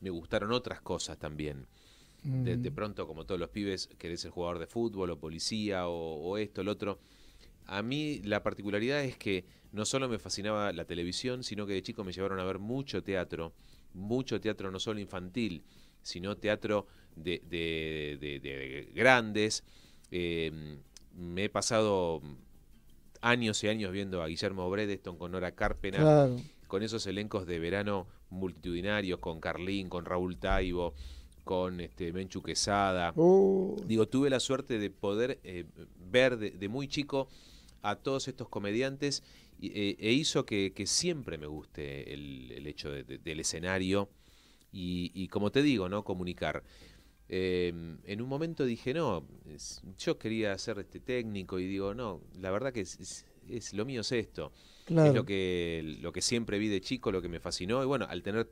me gustaron otras cosas también. De, mm. pronto, como todos los pibes, querés ser jugador de fútbol o policía o, o esto, el otro. A mí la particularidad es que no solo me fascinaba la televisión, sino que de chico me llevaron a ver mucho teatro, mucho teatro no solo infantil, sino teatro de, grandes. Em, me he pasado años y años viendo a Guillermo Bredeston con Nora Carpena, claro con esos elencos de verano multitudinarios, con Carlín, con Raúl Taibo, con este, Menchu Quesada. Oh. Digo, tuve la suerte de poder eh, ver de, muy chico a todos estos comediantes eh, e, hizo que, siempre me guste el, hecho del escenario y, como te digo, ¿no? Comunicar. Em, en un momento dije, no, yo quería ser este técnico y digo, no, la verdad que es, lo mío es esto. Es lo que, lo que siempre vi de chico, lo que me fascinó. Y bueno, al tener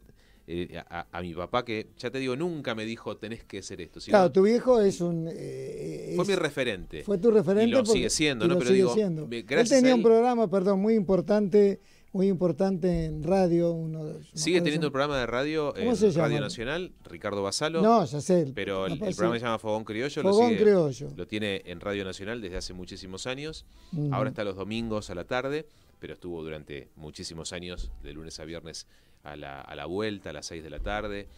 eh, a, mi papá, que ya te digo, nunca me dijo tenés que ser esto. claro, tu viejo es un. Eh, eh, fue mi referente. Fue tu referente. Y lo sigue siendo, ¿no? sigue siendo. Gracias él tenía un programa, perdón, muy importante. Muy importante en radio. Uno, Sigue teniendo un programa de radio en Radio Nacional, Ricardo Basalo. No, ya sé. Pero el, programa se llama Fogón Criollo. Fogón lo Criollo. Lo tiene en Radio Nacional desde hace muchísimos años. Ahora está los domingos a la tarde pero estuvo durante muchísimos años, de lunes a viernes a la, vuelta, a las 6 de la tarde.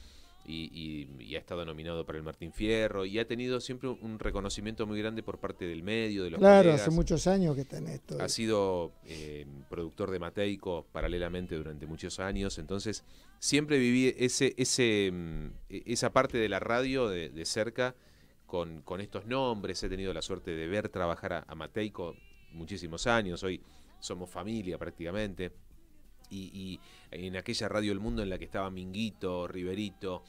Y, ha estado nominado para el Martín Fierro y ha tenido siempre un reconocimiento muy grande por parte del medio, de los Claro, hace muchos años que está en esto. Ha eh. sido eh, productor de Mateico paralelamente durante muchos años, entonces siempre viví ese, ese, mm, esa parte de la radio de, cerca con, con, estos nombres, he tenido la suerte de ver trabajar a Mateico muchísimos años, hoy somos familia prácticamente. Y, en aquella radio El Mundo en la que estaba Minguito, Riverito,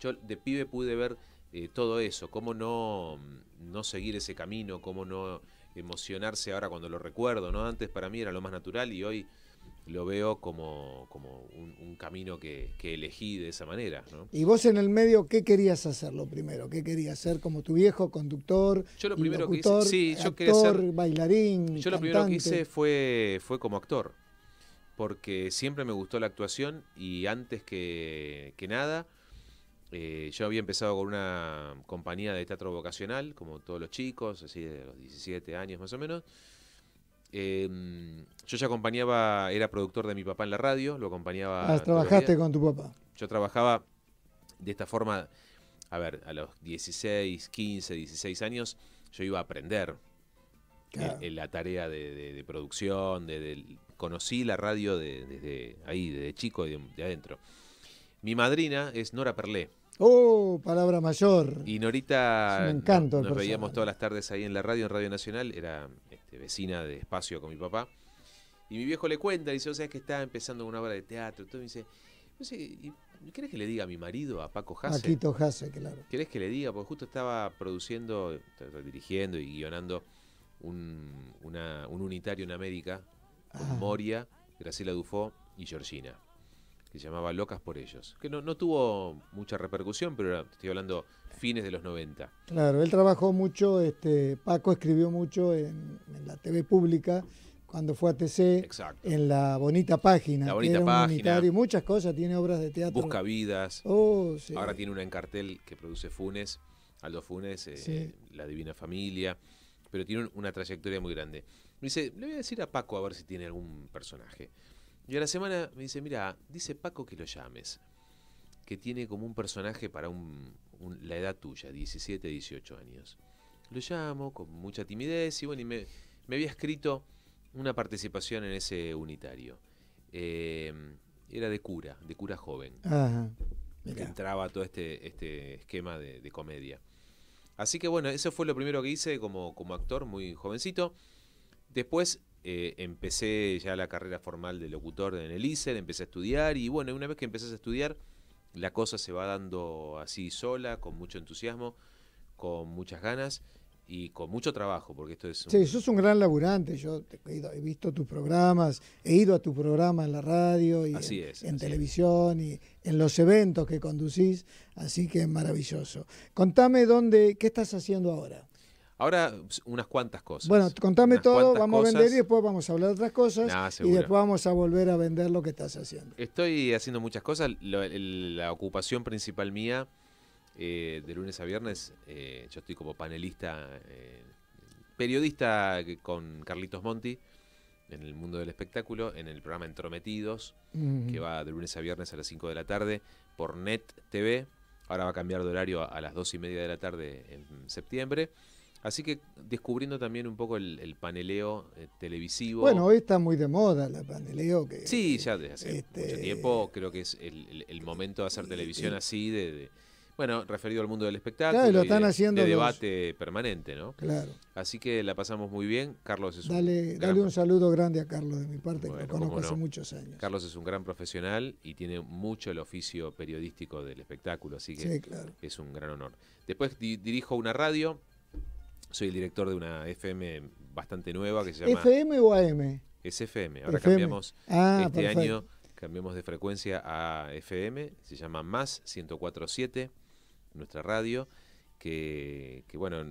yo de pibe pude ver eh, todo eso, cómo no, mm, no seguir ese camino, cómo no emocionarse ahora cuando lo recuerdo, ¿no? Antes para mí era lo más natural y hoy lo veo como, como un, camino que, elegí de esa manera. ¿Y vos en el medio qué querías hacer lo primero? ¿Qué querías hacer como tu viejo, conductor, yo lo primero que hice, actor, ser, bailarín, Yo lo primero que hice fue, fue como actor, porque siempre me gustó la actuación y antes que, nada... Eh, yo había empezado con una compañía de teatro vocacional, como todos los chicos, así de los 17 años más o menos, Em, yo ya acompañaba, era productor de mi papá en la radio, lo acompañaba. Ah, trabajaste con tu papá. Yo trabajaba de esta forma, a ver, a los 16, 15, 16 años, yo iba a aprender la tarea de, producción, de, conocí la radio desde ahí, desde chico, de, adentro. Mi madrina es Nora Perlé. Oh, palabra mayor. Y Norita. Me nos veíamos todas las tardes ahí en la radio, en Radio Nacional. Era este, vecina de espacio con mi papá. Y mi viejo le cuenta, dice, o sea, es que está empezando una obra de teatro. Todo, me dice, que le diga a mi marido, a Paco Hase? Paquito Hase, claro. ¿Querés que le diga? Porque justo estaba produciendo, dirigiendo y guionando un, unitario en América con ah. Moria, Graciela Dufo y Georgina que se llamaba Locas por ellos, que no, tuvo mucha repercusión, pero estoy hablando fines de los 90. Claro, él trabajó mucho, este, Paco escribió mucho en, la TV pública, cuando fue a TC, en la bonita página. La bonita página era muchas cosas, tiene obras de teatro. Busca vidas. Oh, Ahora tiene una en cartel que produce Funes, Aldo Funes, eh, La Divina Familia, pero tiene una trayectoria muy grande. Me dice, le voy a decir a Paco a ver si tiene algún personaje. Y a la semana me dice, mira, dice Paco que lo llames, que tiene como un personaje para la edad tuya, 17, 18 años. Lo llamo con mucha timidez y bueno, y me, había escrito una participación en ese unitario. Em, era de cura, de cura joven. Ajá, entraba todo este, este esquema de, comedia. Así que bueno, eso fue lo primero que hice como, como actor, muy jovencito. Después eh, empecé ya la carrera formal de locutor en el ISER, empecé a estudiar y bueno, una vez que empezás a estudiar, la cosa se va dando así sola, con mucho entusiasmo, con muchas ganas y con mucho trabajo, porque esto es... Sí, sos un gran laburante, yo he, visto tus programas, he ido a tus programas en la radio y en, televisión y en los eventos que conducís, así que es maravilloso. Contame dónde, qué estás haciendo ahora. Ahora unas cuantas cosas. Bueno, contame todo, vamos a vender y después vamos a hablar de otras cosas y después vamos a volver a vender lo que estás haciendo. Estoy haciendo muchas cosas. la ocupación principal mía, eh, de lunes a viernes, eh, yo estoy como panelista, eh, periodista con Carlitos Monti en el mundo del espectáculo, en el programa Entrometidos, que va de lunes a viernes a las 5 de la tarde por Net TV. Ahora va a cambiar de horario a, a las 2 y media de la tarde en septiembre. Así que descubriendo también un poco el, paneleo eh, televisivo. Bueno, hoy está muy de moda la paneleo. Que, sí, ya desde hace este, mucho tiempo creo que es el, momento de hacer televisión así, de, bueno, referido al mundo del espectáculo. Claro, lo están haciendo. De debate permanente, ¿no? Claro. Así que la pasamos muy bien. Carlos es un. Gran... Dale un saludo grande a Carlos de mi parte, que lo conozco hace muchos años. Carlos es un gran profesional y tiene mucho el oficio periodístico del espectáculo, así que es un gran honor. Después dirijo una radio soy el director de una FM bastante nueva que se llama... ¿FM o AM? Es FM. Ahora cambiamos ah, este año, cambiamos de frecuencia a FM, se llama Más 1047, nuestra radio. Que, bueno,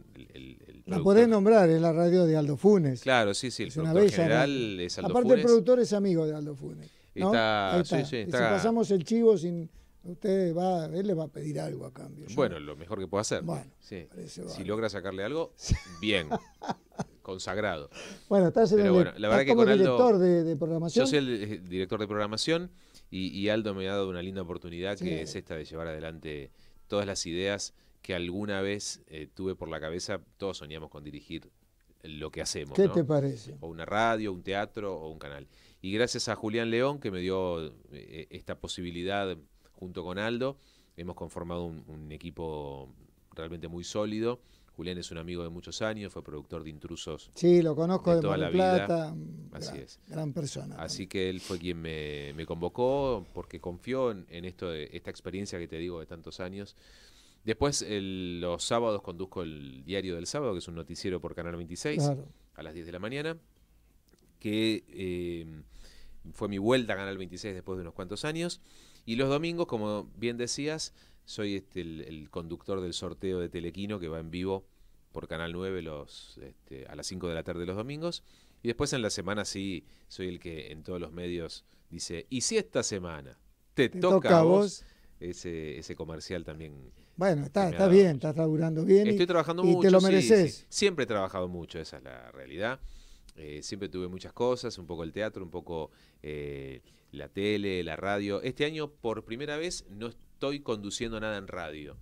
La podés nombrar, es la radio de Aldo Funes. Claro, sí, sí, el productor general es Aldo Aparte el productor es amigo de Aldo Funes. ¿no? sí, sí, Si pasamos el chivo sin, Usted va, él le va a pedir algo a cambio. Bueno, lo mejor que puede hacer. Bueno, si logra sacarle algo, bien. consagrado. Bueno, estás en el, director de, programación. Yo soy el eh, director de programación y, Aldo me ha dado una linda oportunidad que es esta de llevar adelante todas las ideas que alguna vez eh, tuve por la cabeza. Todos soñamos con dirigir lo que hacemos. ¿Qué te parece? O una radio, un teatro o un canal. Y gracias a Julián León que me dio eh, esta posibilidad junto con Aldo. Hemos conformado un, equipo realmente muy sólido. Julián es un amigo de muchos años, fue productor de Intrusos. Sí, lo conozco de, toda la Plata. Vida. Así es. Gran persona. Así que él fue quien me, convocó porque confió en, esto de esta experiencia que te digo de tantos años. Después, los sábados conduzco el Diario del Sábado, que es un noticiero por Canal 26, a las 10 de la mañana, que eh, fue mi vuelta a Canal 26 después de unos cuantos años. Y los domingos, como bien decías, soy este, el, conductor del sorteo de Telequino que va en vivo por Canal 9 este, a las 5 de la tarde los domingos. Y después en la semana sí, soy el que en todos los medios dice, y si esta semana te, toca, a vos, ese, ese comercial también. Bueno, está, bien, está estás bien. Estoy trabajando mucho. te lo mereces. Siempre he trabajado mucho, esa es la realidad. Eh, siempre tuve muchas cosas, un poco el teatro, un poco eh, la tele, la radio. Este año, por primera vez, no estoy conduciendo nada en radio.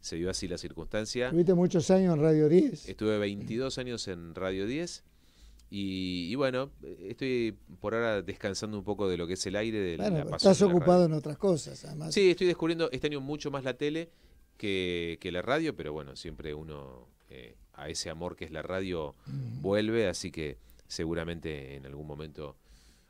Se dio así la circunstancia. Tuviste muchos años en Radio 10. Estuve 22 años en Radio 10. Y, bueno, estoy por ahora descansando un poco de lo que es el aire, de la Estás ocupado en otras cosas, además. Sí, estoy descubriendo este año mucho más la tele que, la radio, pero bueno, siempre uno eh, a ese amor que es la radio vuelve, así que seguramente en algún momento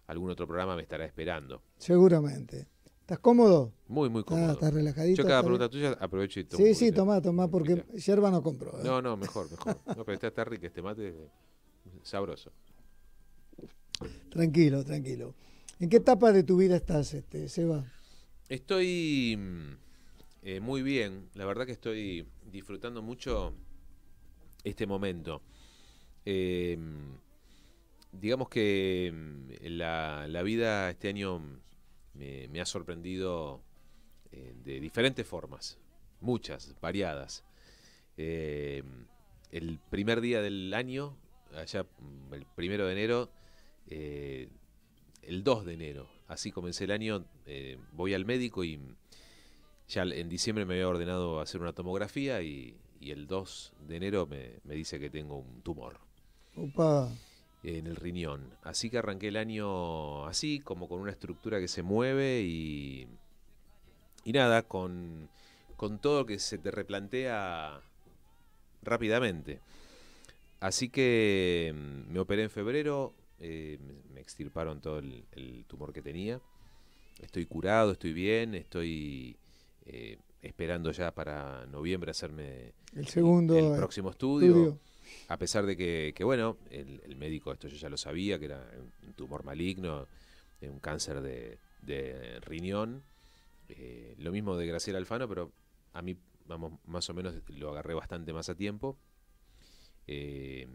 algún otro programa me estará esperando. Seguramente. ¿Estás cómodo? Muy, muy ah, cómodo. Ah, ¿Estás relajadito? Yo cada pregunta tuya aprovecho y tomo. Sí, sí, toma toma porque yerba no compro. ¿eh? No, no, mejor, mejor. No, pero está, está rico este mate, sabroso. Tranquilo, tranquilo. ¿En qué etapa de tu vida estás, este, Seba? Estoy mm, eh, muy bien. La verdad que estoy disfrutando mucho este momento. Eh, digamos que mm, la, vida este año mm, me, ha sorprendido eh, de diferentes formas, muchas, variadas. Eh, el primer día del año, allá mm, el primero de enero, eh, el 2 de enero, así comencé el año, voy al médico y ya en diciembre me había ordenado hacer una tomografía y, el 2 de enero me, me dice que tengo un tumor. Opa en el riñón. Así que arranqué el año así, como con una estructura que se mueve y, nada, con, con todo que se te replantea rápidamente. Así que mm, me operé en febrero, eh, me extirparon todo el, tumor que tenía. Estoy curado, estoy bien, estoy eh, esperando ya para noviembre hacerme el, segundo, eh, próximo estudio a pesar de que, bueno, el, médico, esto yo ya lo sabía, que era un tumor maligno, eh, un cáncer de, riñón. Eh, lo mismo de Graciela Alfano, pero a mí, vamos, más o menos lo agarré bastante más a tiempo. Eh,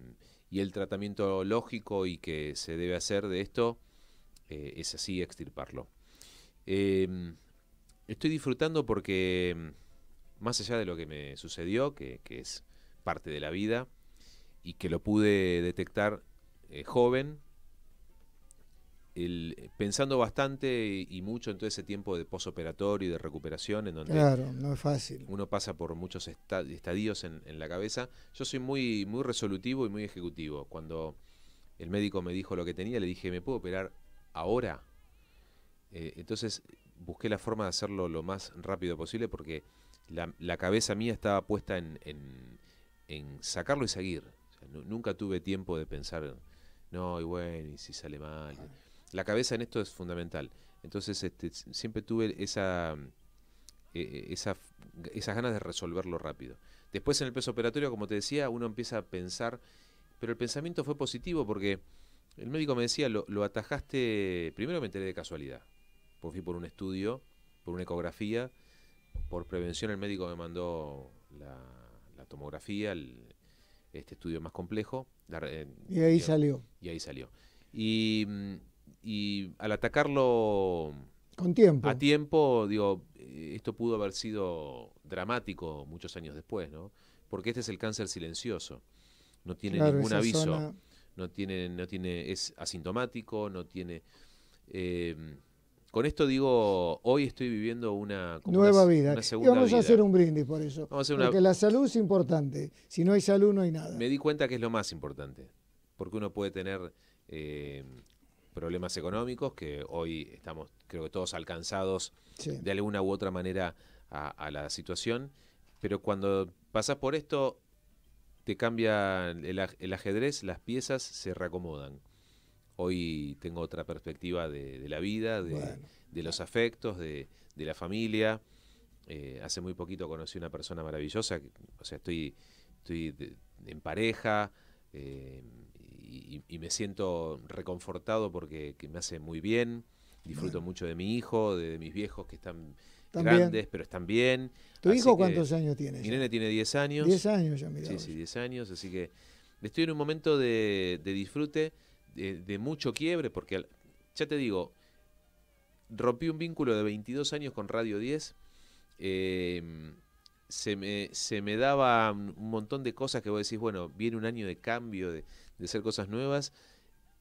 y el tratamiento lógico y que se debe hacer de esto es así, extirparlo. estoy disfrutando porque, mm, más allá de lo que me sucedió, que es parte de la vida, y que lo pude detectar eh, joven, eh, pensando bastante y, mucho en todo ese tiempo de posoperatorio y de recuperación, en donde no es fácil. uno pasa por muchos estadios en, la cabeza. Yo soy muy, muy resolutivo y muy ejecutivo. Cuando el médico me dijo lo que tenía, le dije, ¿me puedo operar ahora? Eh, entonces busqué la forma de hacerlo lo más rápido posible porque la, cabeza mía estaba puesta en, en sacarlo y seguir nunca. tuve tiempo de pensar, no, y bueno, y si sale mal. La cabeza en esto es fundamental. Entonces, este, siempre tuve esa, e, e, esas ganas de resolverlo rápido. Después en el peso operatorio, como te decía, uno empieza a pensar, pero el pensamiento fue positivo porque el médico me decía, lo, atajaste, primero me enteré de casualidad, porque fui por un estudio, por una ecografía, por prevención el médico me mandó la, la tomografía, el, este estudio más complejo. Eh, y ahí salió. Y ahí mm, salió. Y, al atacarlo... Con tiempo. A tiempo, digo, eh, esto pudo haber sido dramático muchos años después, ¿no? Porque este es el cáncer silencioso. No tiene ningún aviso. No tiene, no tiene, es asintomático, no tiene... Eh, con esto digo, hoy estoy viviendo una nueva vida. vamos a hacer un brindis por eso. Porque la salud es importante. Si no hay salud, no hay nada. Me di cuenta que es lo más importante. Porque uno puede tener eh, problemas económicos, que hoy estamos, creo que todos alcanzados de alguna u otra manera a, la situación. Pero cuando pasas por esto, te cambia el, el ajedrez, las piezas se reacomodan hoy tengo otra perspectiva de, la vida, de, los afectos, de, la familia. Eh, hace muy poquito conocí una persona maravillosa, o sea, estoy, estoy en pareja eh, y, me siento reconfortado porque me hace muy bien. Disfruto mucho de mi hijo, de, mis viejos que están grandes, pero están bien. ¿Tu hijo cuántos años tiene? Mi nene tiene 10 años. 10 años ya, mira. Sí, sí, 10 años, así que estoy en un momento de disfrute de, mucho quiebre, porque ya te digo, rompí un vínculo de 22 años con Radio 10. Em, se, me, se me daba un montón de cosas que vos decís, bueno, viene un año de cambio, de, hacer cosas nuevas.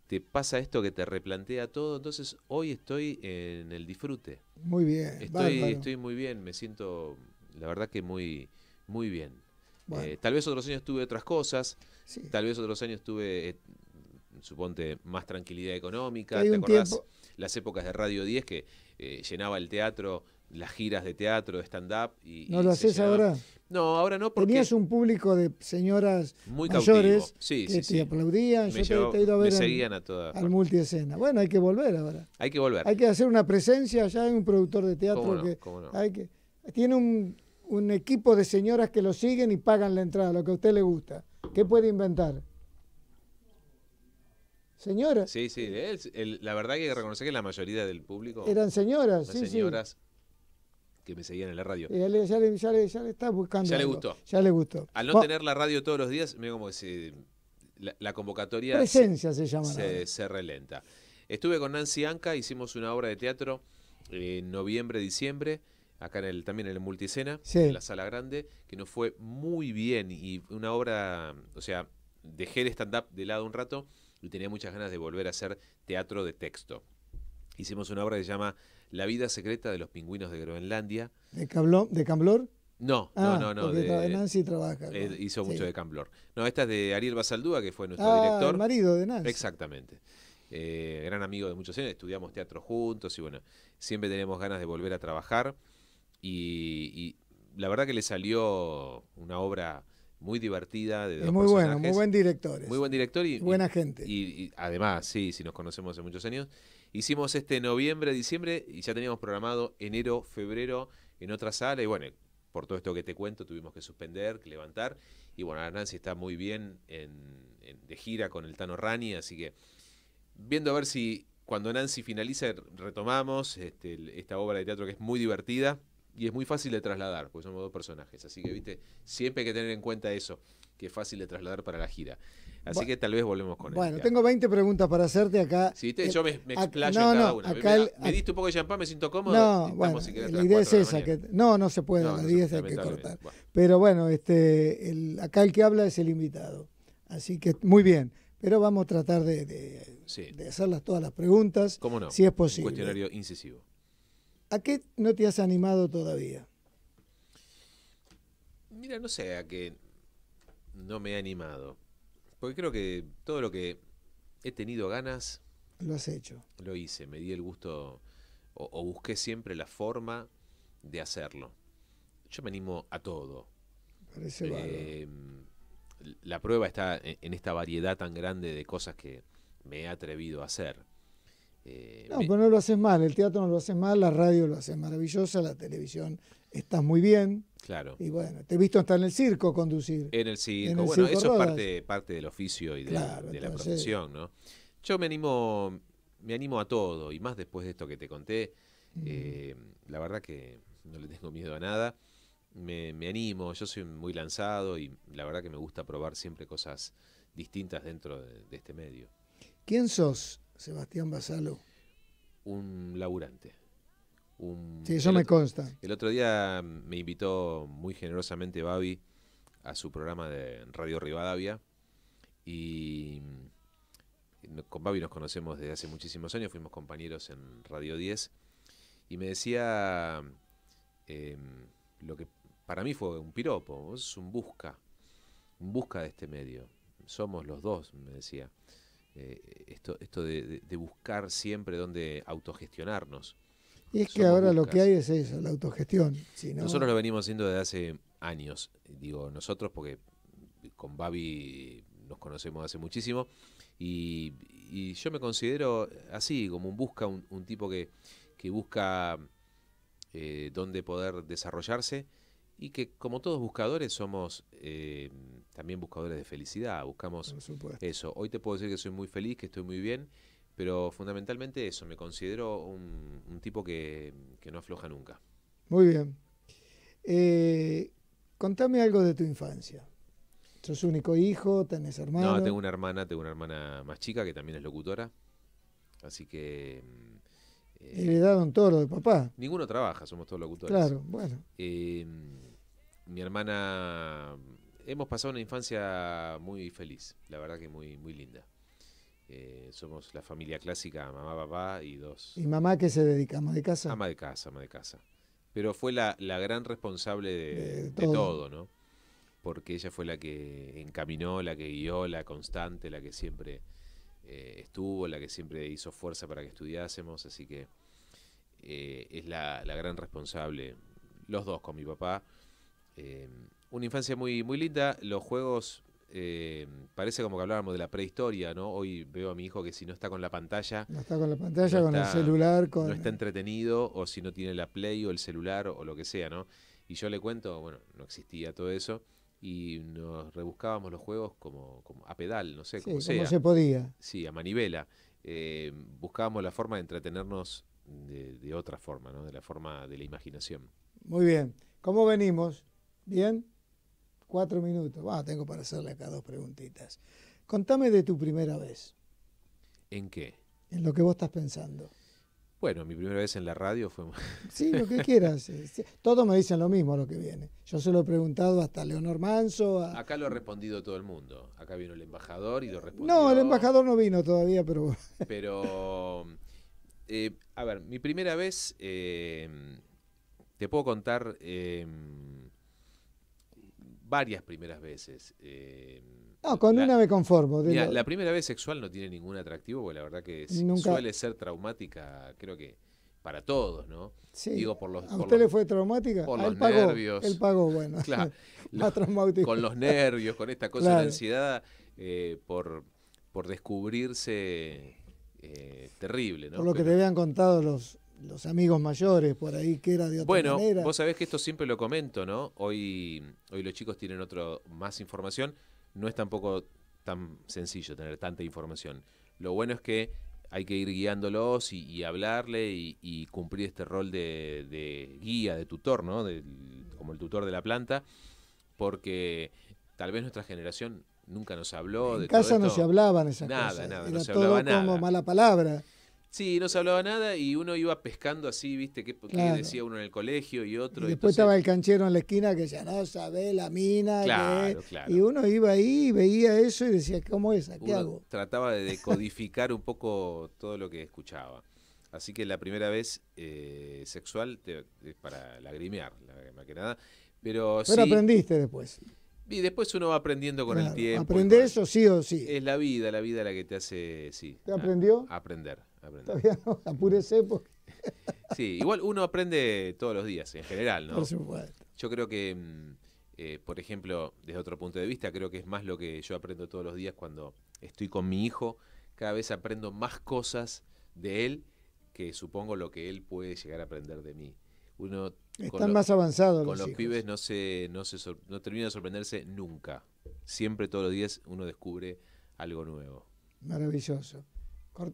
Te pasa esto que te replantea todo. Entonces, hoy estoy en el disfrute. Muy bien. Estoy, estoy muy bien. Me siento, la verdad, que muy, muy bien. Eh, tal vez otros años tuve otras cosas. Tal vez otros años tuve. Eh, suponte, más tranquilidad económica. ¿Te acordás las épocas de Radio 10 que eh, llenaba el teatro, las giras de teatro, de stand-up? Y, ¿No lo haces ahora? No, ahora no, porque... Tenías un público de señoras muy mayores que te aplaudían, yo he ido a ver al, a toda multiescena. Bueno, hay que volver ahora. Hay que volver. Hay que hacer una presencia, ya hay un productor de teatro que, hay que... Tiene un equipo de señoras que lo siguen y pagan la entrada, lo que a usted le gusta. ¿Qué puede inventar? señoras. Sí, sí, eh, la verdad que reconocer que la mayoría del público... Eran señoras, sí, señoras que me seguían en la radio. Eh, ya le, ya buscando. Ya le gustó. Ya le gustó. Al no tener la radio todos los días, me como que se, la, convocatoria... Presencia se, llama. Se, relenta. Estuve con Nancy Anca, hicimos una obra de teatro en noviembre, diciembre acá en el, también en el Multicena, en la sala grande, que nos fue muy bien y una obra, o sea, dejé el stand-up de lado un rato y tenía muchas ganas de volver a hacer teatro de texto. Hicimos una obra que se llama La vida secreta de los pingüinos de Groenlandia. ¿De, de Camblor? No, no, ah, no, no. De, Nancy trabaja. Eh, hizo mucho de Camblor. No, esta es de Ariel Basaldúa, que fue nuestro ah, director. El marido de Nancy. Exactamente. Eh, gran amigo de muchos años, estudiamos teatro juntos y bueno, siempre tenemos ganas de volver a trabajar. y la verdad que le salió una obra muy divertida. De es muy bueno, muy buen director. Muy buen director y, buena gente. Y, además, sí, si nos conocemos hace muchos años. Hicimos este noviembre, diciembre y ya teníamos programado enero, febrero en otra sala y bueno, por todo esto que te cuento tuvimos que suspender, que levantar y bueno, Nancy está muy bien en, de gira con el Tano Rani, así que viendo a ver si cuando Nancy finaliza retomamos este, esta obra de teatro que es muy divertida y es muy fácil de trasladar, porque somos dos personajes. Así que, viste, siempre hay que tener en cuenta eso, que es fácil de trasladar para la gira. Así que tal vez volvemos con Bueno, tengo 20 preguntas para hacerte acá. Si viste, yo me, eh, explayo no, cada no, una. Acá me, diste un poco de champán, me siento cómodo. No, bueno, la idea es esa. Que, no, no se puede, la idea es hay que cortar. Pero bueno, este, acá el que habla es el invitado. Así que, muy bien. Pero vamos a tratar de, de, de hacerlas todas las preguntas. ¿Cómo no? Si es posible. Un cuestionario incisivo. ¿A qué no te has animado todavía? Mira, no sé a qué no me he animado. Porque creo que todo lo que he tenido ganas. Lo has hecho. Lo hice, me di el gusto o, busqué siempre la forma de hacerlo. Yo me animo a todo. Parece eh, La prueba está en esta variedad tan grande de cosas que me he atrevido a hacer. Eh, no, pero no lo haces mal, el teatro no lo haces mal, la radio lo hace maravillosa, la televisión está muy bien. Claro. Y bueno, te he visto hasta en el circo conducir. En el circo, bueno, eso es parte, parte del oficio y de, la profesión, ¿no? Yo me animo, me animo a todo, y más después de esto que te conté, mm. eh, la verdad que no le tengo miedo a nada. Me, animo, yo soy muy lanzado y la verdad que me gusta probar siempre cosas distintas dentro de, de este medio. ¿Quién sos Sebastián Basalo. Un laburante. sí, eso me consta. El otro día me invitó muy generosamente Babi a su programa de Radio Rivadavia y con Babi nos conocemos desde hace muchísimos años, fuimos compañeros en Radio 10 y me decía em, lo que para mí fue un piropo, es un busca, un busca de este medio. Somos los dos, me decía. Eh, esto, esto de, buscar siempre dónde autogestionarnos. Y es que ahora lo que hay es eso, la autogestión. Nosotros lo venimos haciendo desde hace años, digo nosotros porque con Babi nos conocemos hace muchísimo y, yo me considero así, como un busca, un, tipo que, que busca eh, dónde poder desarrollarse y que como todos buscadores somos eh, también buscadores de felicidad, buscamos eso. Hoy te puedo decir que soy muy feliz, que estoy muy bien, pero fundamentalmente eso, me considero un, tipo que, no afloja nunca. Muy bien. Eh, contame algo de tu infancia. ¿Sos único hijo? ¿Tenés hermano? No, tengo una hermana, tengo una hermana más chica que también es locutora. Así que... Mm, eh, Heredaron todo toro de papá. Ninguno trabaja, somos todos locutores. Claro, bueno. Eh, mi hermana, hemos pasado una infancia muy feliz, la verdad que muy, muy linda. Eh, somos la familia clásica, mamá, papá y dos. ¿Y mamá qué se dedica? ¿Ama de casa? Ama de casa, ama de casa. Pero fue la, gran responsable de, todo. ¿no? Porque ella fue la que encaminó, la que guió, la constante, la que siempre eh, estuvo, la que siempre hizo fuerza para que estudiásemos. Así que eh, es la, la gran responsable, los dos con mi papá Em, una infancia muy, muy linda. Los juegos em, parece como que hablábamos de la prehistoria, ¿no? Hoy veo a mi hijo que si no está con la pantalla. No está con la pantalla, con el celular. Con... No está entretenido, o si no tiene la Play o el celular o lo que sea, ¿no? Y yo le cuento, bueno, no existía todo eso. Y nos rebuscábamos los juegos como, a pedal, no sé, cómo como, se podía. Sí, a manivela. Em, buscábamos la forma de entretenernos de, de otra forma, ¿no? De la forma de la imaginación. Muy bien. ¿Cómo venimos? Bien, cuatro minutos. Ah, tengo para hacerle acá dos preguntitas. Contame de tu primera vez. ¿En qué? En lo que vos estás pensando. Bueno, mi primera vez en la radio fue... Sí, lo que quieras. Todos me dicen lo mismo lo que viene. Yo se lo he preguntado hasta a Leonor Manso. Acá lo ha respondido todo el mundo. Acá vino el embajador y lo respondió. No, el embajador no vino todavía, pero... Pero... Eh, a ver, mi primera vez... Eh, te puedo contar... Eh, varias primeras veces. Em, no, con una me conformo. Mira, la primera vez sexual no tiene ningún atractivo, porque la verdad que suele ser traumática, creo que para todos, ¿no? Sí. Digo, por los, ¿A usted le fue traumática? Por ah, los nervios. Él bueno. Claro. con los nervios, con esta cosa de ansiedad eh, por, por descubrirse eh, terrible, ¿no? Por lo que te habían contado los, los amigos mayores por ahí que era de otra bueno, manera. Bueno, vos sabés que esto siempre lo comento, ¿no? Hoy, hoy los chicos tienen otro, más información. No es tampoco tan sencillo tener tanta información. Lo bueno es que hay que ir guiándolos y, hablarle y, cumplir este rol de, de guía, de tutor, ¿no? De, como el tutor de la planta, porque tal vez nuestra generación nunca nos habló en de casa todo esto. no se hablaban esas cosas. Nada, nada, no se hablaba nada. como mala palabra. Sí, no se hablaba nada y uno iba pescando así, ¿viste? ¿Qué, decía uno en el colegio y otro? Y después estaba el canchero en la esquina que ya no sabe la mina. Claro, Y uno iba ahí y veía eso y decía, ¿cómo es? ¿Qué hago? Trataba de decodificar un poco todo lo que escuchaba. Así que la primera vez eh, sexual es para lagrimear, más que nada. Pero, Pero aprendiste después. Y después uno va aprendiendo con el tiempo. Aprende eso sí o sí. Es la vida, la vida la que te hace, sí. ¿Te aprendió? aprender. apúrese porque... sí, igual uno aprende todos los días, en general, ¿no? Yo creo que, mm, eh, por ejemplo, desde otro punto de vista, creo que es más lo que yo aprendo todos los días cuando estoy con mi hijo. Cada vez aprendo más cosas de él que supongo lo que él puede llegar a aprender de mí. Uno están más avanzados con los, pibes no se no se no termina de sorprenderse nunca. Siempre todos los días uno descubre algo nuevo. Maravilloso.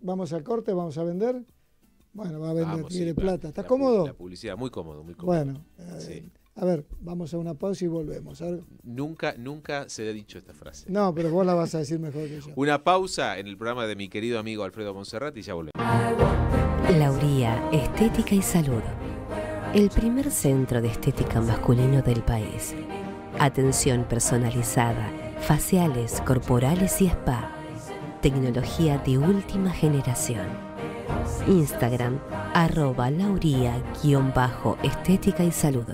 Vamos al corte, vamos a vender. Bueno, va a vender, tiene plata. ¿Está cómodo? La publicidad, muy cómodo, muy cómodo. Bueno, eh, a ver, vamos a una pausa y volvemos. Nunca, nunca se le ha dicho esta frase. No, pero vos la vas a decir mejor que yo. una pausa en el programa de mi querido amigo Alfredo Monserrat y ya volvemos. Lauría, Estética y Salud. El primer centro de estética masculino del país. Atención personalizada, faciales, corporales y spa tecnología de última generación. Instagram, arroba lauría-estética y salud.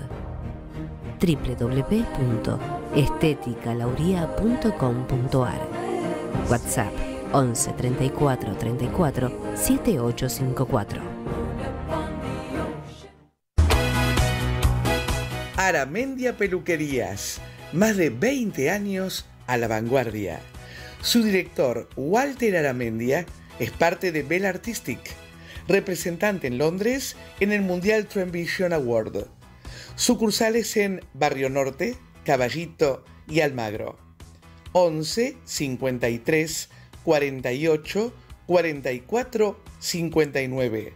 www.esteticalauría.com.ar WhatsApp 11 34 34 7854 Aramendia Peluquerías, más de 20 años a la vanguardia su director, Walter Aramendia, es parte de Bell Artistic, representante en Londres en el Mundial Trend Vision Award. Sucursales en Barrio Norte, Caballito y Almagro. 11 53 48 44 59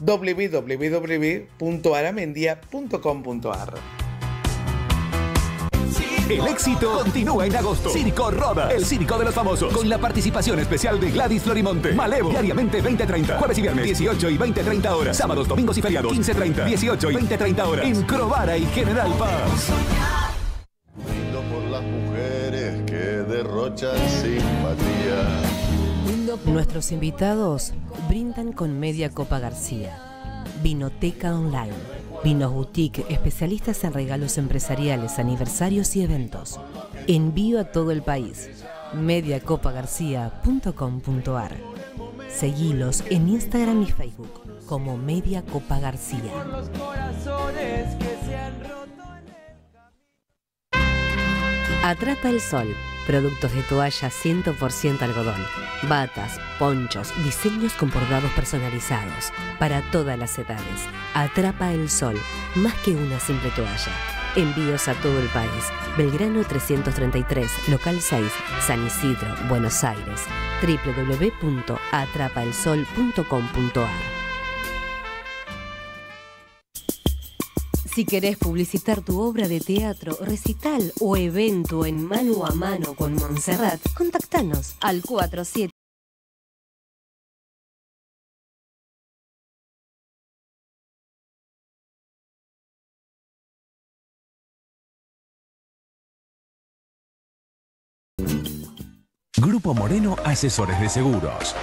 www.aramendia.com.ar el éxito continúa en agosto. Circo Roda, el circo de los famosos, con la participación especial de Gladys Florimonte. Malevo, diariamente 20.30, jueves y viernes, 18 y 20.30 horas, sábados, domingos y feriados, 15.30, 18 y 20.30 horas, en Crovara y General Paz. las mujeres que simpatía. Nuestros invitados brindan con Media Copa García, Vinoteca Online Vinos Boutique, especialistas en regalos empresariales, aniversarios y eventos. Envío a todo el país. mediacopagarcía.com.ar Seguilos en Instagram y Facebook como Media Copa García. el sol Productos de toalla 100% algodón, batas, ponchos, diseños con bordados personalizados para todas las edades. Atrapa el sol, más que una simple toalla. Envíos a todo el país. Belgrano 333, local 6, San Isidro, Buenos Aires. www.atrapaelsol.com.ar Si querés publicitar tu obra de teatro, recital o evento en mano a mano con Montserrat, contactanos al 47. Grupo Moreno Asesores de Seguros.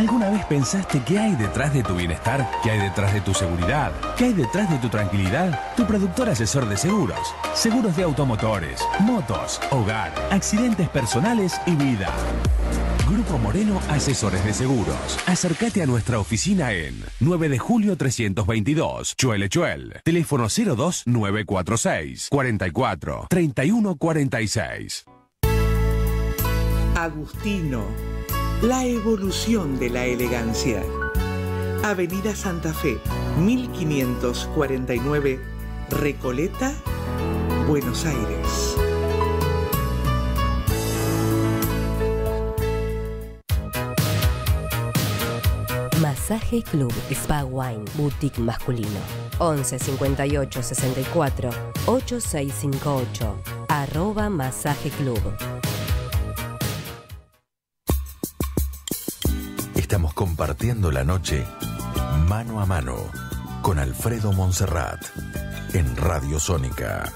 ¿Alguna vez pensaste qué hay detrás de tu bienestar? ¿Qué hay detrás de tu seguridad? ¿Qué hay detrás de tu tranquilidad? Tu productor asesor de seguros. Seguros de automotores, motos, hogar, accidentes personales y vida. Grupo Moreno Asesores de Seguros. Acércate a nuestra oficina en 9 de julio 322, Chuele Chuel. Teléfono 02946 44 31 46. Agustino la evolución de la elegancia. Avenida Santa Fe, 1549, Recoleta, Buenos Aires. Masaje Club Spa Wine Boutique Masculino 11 58 64 8658 arroba Masaje Club Estamos compartiendo la noche mano a mano con Alfredo montserrat en Radio Sónica.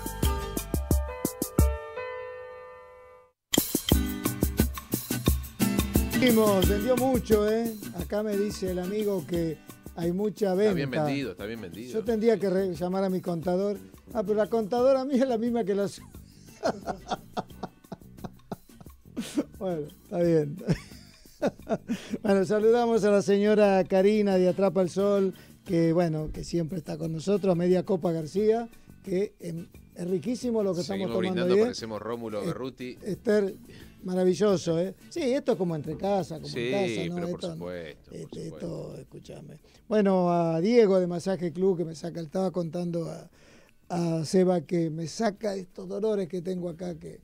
Vendió mucho, ¿eh? Acá me dice el amigo que hay mucha venta. Está bien vendido, está bien vendido. Yo tendría que llamar a mi contador. Ah, pero la contadora mía es la misma que la bueno, está bien. bueno, saludamos a la señora Karina de Atrapa el Sol, que bueno, que siempre está con nosotros, Media Copa García, que es riquísimo lo que estamos tomando brindando, parecemos ¿eh? Rómulo Berruti. Eh, Esther, maravilloso, ¿eh? Sí, esto es como entre casa, como en casa, ¿no? Pero este, escúchame. Bueno, a Diego de Masaje Club que me saca, estaba contando a, a Seba que me saca estos dolores que tengo acá, que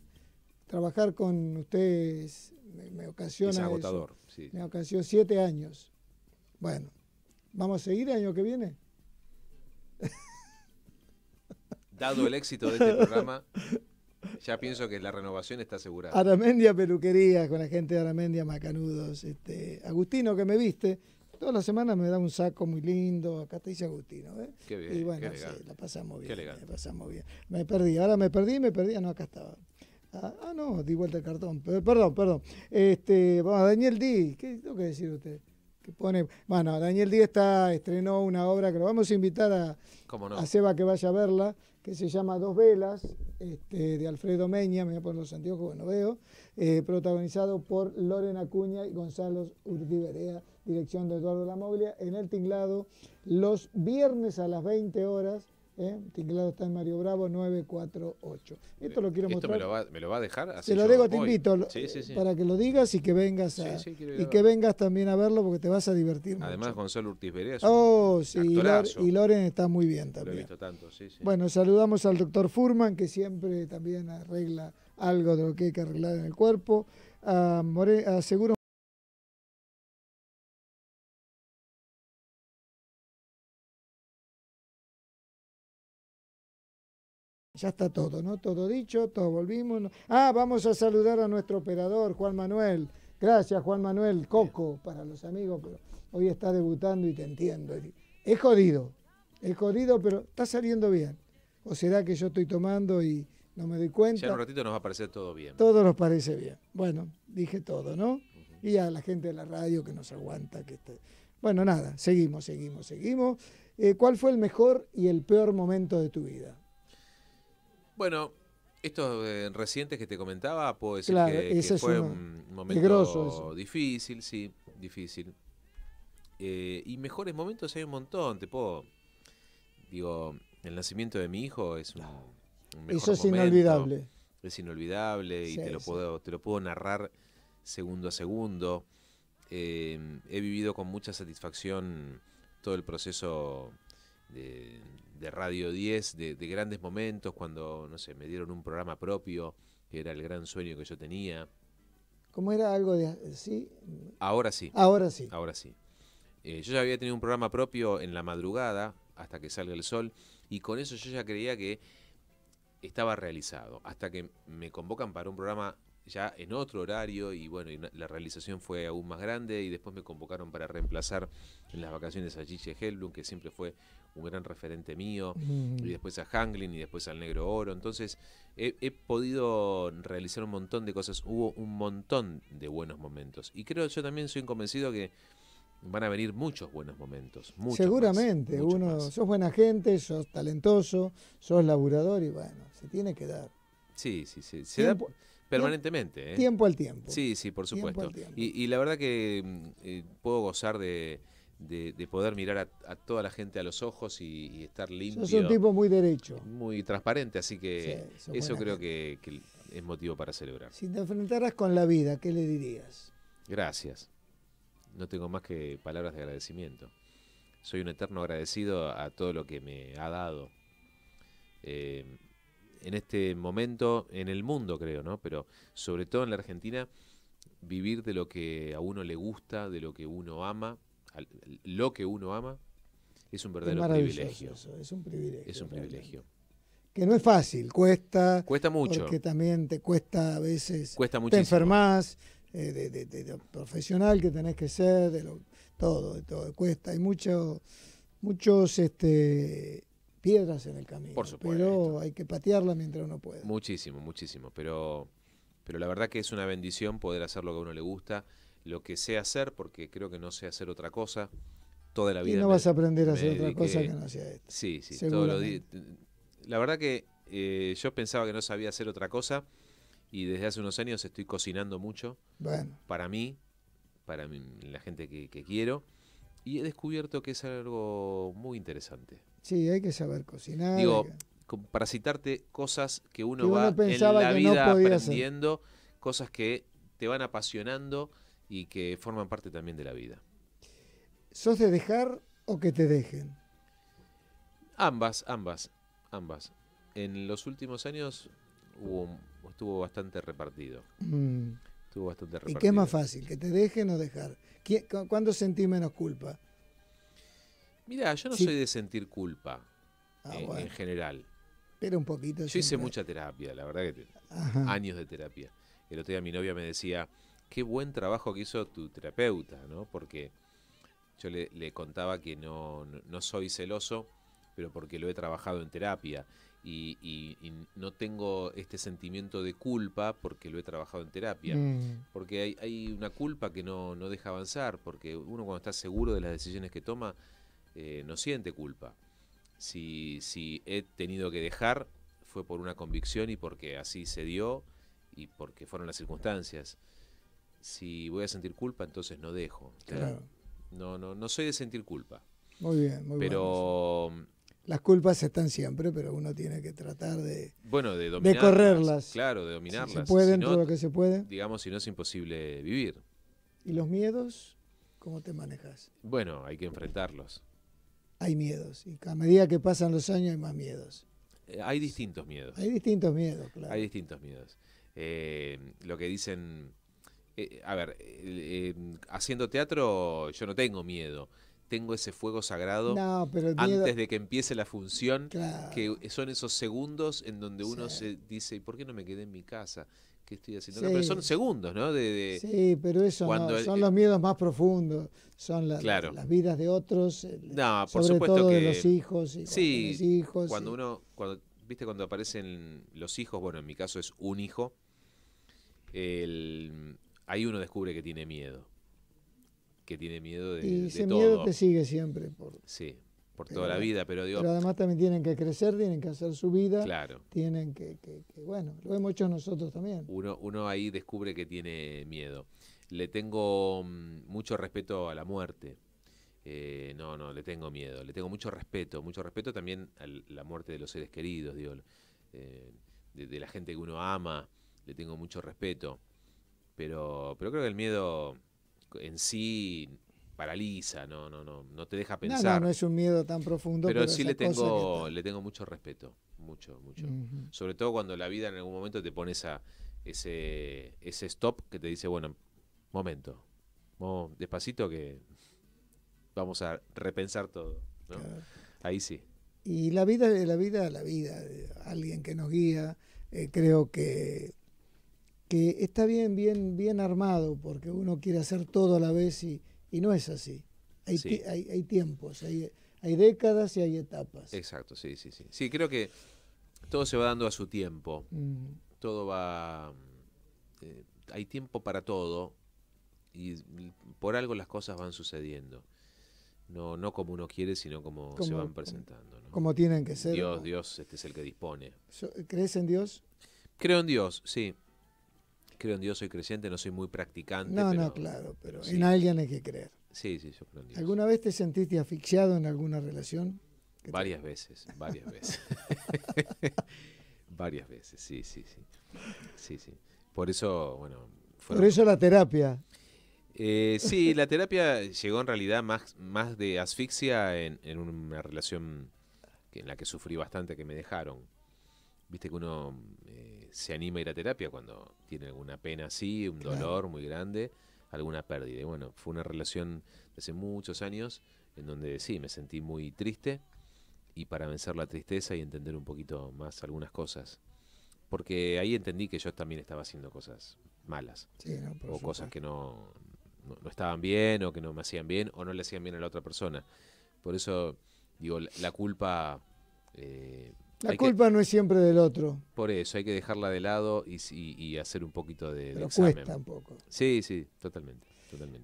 trabajar con ustedes me ocasiona. Es agotador, sí. Me ocasiona siete años. Bueno, ¿vamos a seguir el año que viene? Dado el éxito de este programa, ya pienso que la renovación está asegurada. Aramendia Peluquería, con la gente de Aramendia Macanudos. Este, Agustino, que me viste, todas las semanas me da un saco muy lindo. Acá te dice Agustino. ¿eh? Qué bien. Y bueno, sí, la pasamos bien. la pasamos bien. Me perdí, ahora me perdí, me perdí. Ah, no, acá estaba. Ah, ah, no, di vuelta el cartón. Perdón, perdón. Este, bueno, Daniel Di, ¿qué tengo que decir usted? Que pone, bueno, Daniel Di está, estrenó una obra que lo vamos a invitar a, Seba que vaya a verla, que se llama Dos Velas, este, de Alfredo Meña, me voy a poner los anteojos que no veo, eh, protagonizado por Lorena Acuña y Gonzalo Urtiberea, dirección de Eduardo Lamoglia, en el tinglado, los viernes a las 20 horas ¿eh? Tinglado está en Mario Bravo 948. Esto lo quiero mostrar. Me lo, a dejar? te lo dejo, te invito para que lo digas y que vengas y que vengas también a verlo porque te vas a divertir. Además, Gonzalo Ortiz Oh, sí, y, Loren está muy bien también. Bueno, saludamos al doctor Furman que siempre también arregla algo de lo que hay que arreglar en el cuerpo. a Ya está todo, ¿no? Todo dicho, todo volvimos. Ah, vamos a saludar a nuestro operador, Juan Manuel. Gracias, Juan Manuel. Coco, para los amigos, pero hoy está debutando y te entiendo. Es jodido, es jodido, pero está saliendo bien. ¿O será que yo estoy tomando y no me doy cuenta? Ya en un ratito nos va a parecer todo bien. Todo nos parece bien. Bueno, dije todo, ¿no? Y a la gente de la radio que nos aguanta. que esté... Bueno, nada, seguimos, seguimos, seguimos. Eh, ¿Cuál fue el mejor y el peor momento de tu vida? Bueno, estos eh, recientes que te comentaba, puedo decir que, fue un momento difícil, sí, difícil. Eh, y mejores momentos hay un montón, te puedo... Digo, el nacimiento de mi hijo es un, Eso es inolvidable. Es inolvidable y te lo, puedo, te lo puedo narrar segundo a segundo. Eh, he vivido con mucha satisfacción todo el proceso de, Radio 10, de, grandes momentos, cuando, no sé, me dieron un programa propio, que era el gran sueño que yo tenía. ¿Cómo era algo de sí? Ahora sí. Ahora sí. Ahora sí. Eh, yo ya había tenido un programa propio en la madrugada, hasta que salga el sol, y con eso yo ya creía que estaba realizado. Hasta que me convocan para un programa ya en otro horario y bueno, y la realización fue aún más grande y después me convocaron para reemplazar en las vacaciones a Gigi Helblum, que siempre fue un gran referente mío, y después a Hanglin y después al Negro Oro. Entonces he, podido realizar un montón de cosas, hubo un montón de buenos momentos y creo yo también soy convencido que van a venir muchos buenos momentos. Muchos Seguramente, uno, sos buena gente, sos talentoso, sos laburador y bueno, se tiene que dar. Sí, sí, sí. Se da, Permanentemente. ¿eh? Tiempo al tiempo. Sí, sí, por supuesto. Y, la verdad que mm, eh, puedo gozar de, poder mirar a, toda la gente a los ojos y, estar limpio. Sos un tipo muy derecho. Muy transparente, así que eso creo que, es motivo para celebrar. Si te enfrentaras con la vida, ¿qué le dirías? Gracias. No tengo más que palabras de agradecimiento. Soy un eterno agradecido a todo lo que me ha dado. Eh, en este momento, en el mundo creo, ¿no? Pero sobre todo en la Argentina, vivir de lo que a uno le gusta, de lo que uno ama, lo que uno ama, es un verdadero privilegio. es un privilegio. Es un privilegio. Que no es fácil, cuesta. Cuesta mucho. Porque también te cuesta a veces. Cuesta muchísimo. Te enfermas, eh, de, de, profesional que tenés que ser, de lo, todo, de todo. Cuesta. Hay muchos... muchos este, piedras en el camino. Pero hay que patearla mientras uno puede. Muchísimo, muchísimo. Pero, pero la verdad que es una bendición poder hacer lo que a uno le gusta, lo que sé hacer, porque creo que no sé hacer otra cosa. Toda la vida. Y no vas a aprender a hacer otra cosa que no sea esto. Sí, sí. Todo lo la verdad que eh, yo pensaba que no sabía hacer otra cosa y desde hace unos años estoy cocinando mucho. Bueno. Para mí, para la gente que quiero. Y he descubierto que es algo muy interesante. Sí, hay que saber cocinar. Digo, para citarte cosas que uno, va en la vida aprendiendo, cosas que te van apasionando y que forman parte también de la vida. ¿Sos de dejar o que te dejen? Ambas, ambas, ambas. En los últimos años estuvo bastante repartido. Mm. Estuvo bastante repartido. ¿Y qué es más fácil, que te dejen o dejar? ¿Cuándo sentí menos culpa? Mira, yo no soy de sentir culpa ah, eh, en general. Pero un poquito. Yo hice mucha terapia, la verdad que años de terapia. El otro día mi novia me decía, qué buen trabajo que hizo tu terapeuta, ¿no? Porque yo le, contaba que no, soy celoso, pero porque lo he trabajado en terapia. Y, no tengo este sentimiento de culpa porque lo he trabajado en terapia. Mm. Porque hay, una culpa que no, no deja avanzar, porque uno cuando está seguro de las decisiones que toma, eh, no siente culpa. Si, si he tenido que dejar, fue por una convicción y porque así se dio y porque fueron las circunstancias. Si voy a sentir culpa, entonces no dejo. No, no, no soy de sentir culpa. Muy bien, muy bien. Pero. Las culpas están siempre, pero uno tiene que tratar de. Bueno, de dominarlas. correrlas. Claro, de dominarlas. se puede, lo que se puede. Digamos, si no es imposible vivir. ¿Y los miedos? ¿Cómo te manejas? Bueno, hay que enfrentarlos hay miedos. Y a medida que pasan los años hay más miedos. Eh, hay distintos miedos. Hay distintos miedos, claro. Hay distintos miedos. Eh, lo que dicen, eh, a ver, haciendo teatro yo no tengo miedo. Tengo ese fuego sagrado pero antes de que empiece la función, que son esos segundos en donde uno se dice, ¿y por qué no me quedé en mi casa? estoy haciendo? Pero son segundos, ¿no? sí, pero eso son los miedos más profundos, son las vidas de otros, eh, por sobre supuesto de los hijos. Y sí, hijos, cuando uno, viste, cuando aparecen los hijos, bueno, en mi caso es un hijo, ahí uno descubre que tiene miedo, que tiene miedo de, y ese miedo te sigue siempre. Por... Sí, por toda la vida, pero digo... Pero además también tienen que crecer, tienen que hacer su vida, claro. tienen que, bueno, lo hemos hecho nosotros también. Uno, ahí descubre que tiene miedo. Le tengo mm, mucho respeto a la muerte. Eh, no, no, le tengo miedo, le tengo mucho respeto, mucho respeto también a la muerte de los seres queridos, digo, eh, de, la gente que uno ama, le tengo mucho respeto, pero, pero creo que el miedo en sí paraliza, no, no, no, no te deja pensar. No, no, es un miedo tan profundo. Pero, sí le tengo, le tengo mucho respeto, mucho, mucho. Sobre todo cuando la vida en algún momento te pone esa, ese, ese stop que te dice, bueno, momento, despacito que vamos a repensar todo. Ahí sí. Y la vida, la vida, la vida, alguien que nos guía, eh, creo que que está bien, bien, bien armado, porque uno quiere hacer todo a la vez y, y no es así. Hay, hay, hay tiempos, hay, hay, décadas y hay etapas. Exacto, sí, sí, sí. Sí, creo que todo se va dando a su tiempo. Mm. Todo va... Eh, hay tiempo para todo y por algo las cosas van sucediendo. No, no como uno quiere, sino como, se van presentando. Como tienen que ser. Dios, Dios este es el que dispone. ¿Crees en Dios? Creo en Dios, sí creo en Dios, soy creyente, no soy muy practicante. No, no, claro, pero en alguien hay que creer. Sí, sí, yo creo en Dios. ¿Alguna vez te sentiste asfixiado en alguna relación? Varias veces, varias veces. varias veces, sí, sí, sí. Sí, sí. Por eso, bueno. Por eso la terapia. Eh, sí, la terapia llegó en realidad más, más de asfixia en, una relación en la que sufrí bastante, que me dejaron. Viste que uno eh, se anima a ir a terapia cuando tiene alguna pena así, un dolor muy grande, alguna pérdida. Y bueno, fue una relación de hace muchos años en donde sí, me sentí muy triste y para vencer la tristeza y entender un poquito más algunas cosas. Porque ahí entendí que yo también estaba haciendo cosas malas. o cosas que no, no, estaban bien o que no me hacían bien o no le hacían bien a la otra persona. Por eso digo, la, culpa eh, la culpa no es siempre del otro. Por eso, hay que dejarla de lado y, hacer un poquito de, Pero cuesta un poco. Sí, sí, totalmente.